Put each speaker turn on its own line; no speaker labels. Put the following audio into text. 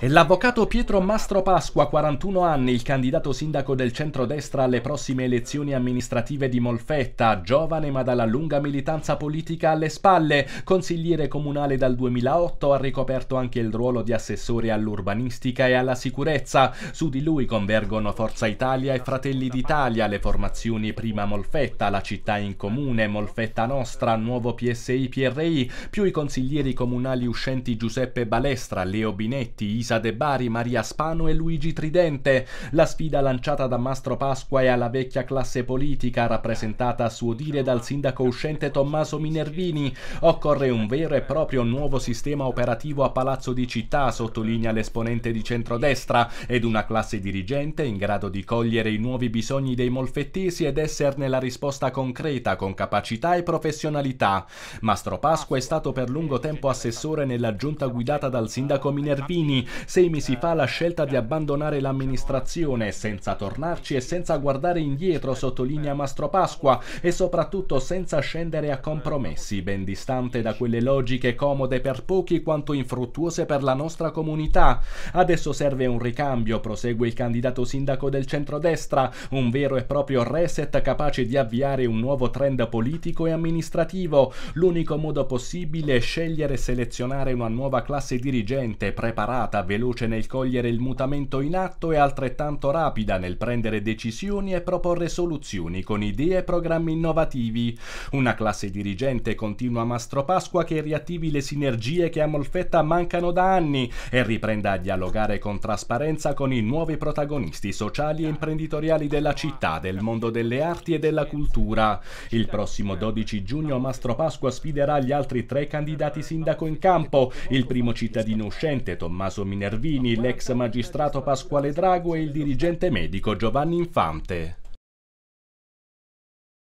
L'avvocato Pietro Mastro Pasqua, 41 anni, il candidato sindaco del centrodestra alle prossime elezioni amministrative di Molfetta, giovane ma dalla lunga militanza politica alle spalle, consigliere comunale dal 2008, ha ricoperto anche il ruolo di assessore all'urbanistica e alla sicurezza. Su di lui convergono Forza Italia e Fratelli d'Italia, le formazioni Prima Molfetta, La Città in Comune, Molfetta Nostra, Nuovo PSI-PRI, più i consiglieri comunali uscenti Giuseppe Balestra, Leo Binetti, Zanetti, Isa De Bari, Maria Spano e Luigi Tridente. La sfida lanciata da Mastro Pasqua e alla vecchia classe politica, rappresentata a suo dire dal sindaco uscente Tommaso Minervini. Occorre un vero e proprio nuovo sistema operativo a Palazzo di Città, sottolinea l'esponente di centrodestra, ed una classe dirigente in grado di cogliere i nuovi bisogni dei molfettesi ed esserne la risposta concreta con capacità e professionalità. Mastro Pasqua è stato per lungo tempo assessore nella giunta guidata dal sindaco Minervini cittadini. Sei mesi fa la scelta di eh. abbandonare l'amministrazione senza tornarci e senza guardare indietro, sottolinea eh. Mastro Pasqua, e soprattutto senza scendere a eh. compromessi, ben distante da quelle logiche comode per pochi quanto infruttuose per la nostra comunità. Adesso serve un ricambio, prosegue il candidato sindaco del centrodestra, un vero e proprio reset capace di avviare un nuovo trend politico e amministrativo. L'unico modo possibile è scegliere e selezionare una nuova classe dirigente preparata preparata, veloce nel cogliere il mutamento in atto e altrettanto rapida nel prendere decisioni e proporre soluzioni con idee e programmi innovativi. Una classe dirigente continua Mastro Pasqua che riattivi le sinergie che a Molfetta mancano da anni e riprenda a dialogare con trasparenza con i nuovi protagonisti sociali e imprenditoriali della città, del mondo delle arti e della cultura. Il prossimo 12 giugno Mastro Pasqua sfiderà gli altri tre candidati sindaco in campo, il primo cittadino uscente Tommaso Tommaso Minervini, l'ex magistrato Pasquale Drago e il dirigente medico Giovanni Infante.